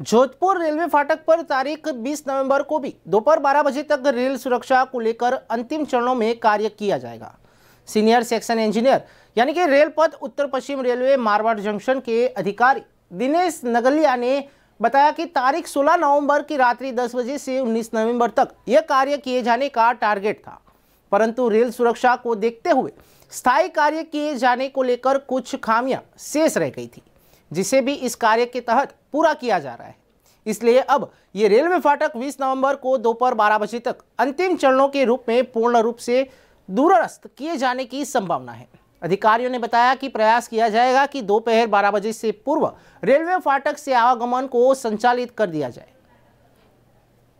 Jodhpur railway फाटक पर तारीख 20 नवंबर को भी दोपहर 12 बजे तक रेल सुरक्षा को लेकर अंतिम चरणों में कार्य किया जाएगा सीनियर सेक्शन इंजीनियर यानी कि रेल पथ उत्तर पश्चिम रेलवे मारवाड़ जंक्शन के अधिकारी दिनेश नगलिया ने बताया कि तारीख 16 नवंबर की रात्रि 10 बजे से 19 नवंबर तक यह कार्य किए जाने का टारगेट था परंतु रेल सुरक्षा को देखते हुए स्थायी कार्य किए जाने को लेकर कुछ खामियां शेष रह गई थी जिसे भी इस कार्य के तहत पूरा किया जा रहा है इसलिए अब ये रेलवे फाटक 20 नवंबर को दोपहर बारह बजे तक अंतिम चरणों के रूप में पूर्ण रूप से दूरस्थ किए जाने की संभावना है अधिकारियों ने बताया कि प्रयास किया जाएगा कि दोपहर बारह बजे से पूर्व रेलवे फाटक से आवागमन को संचालित कर दिया जाए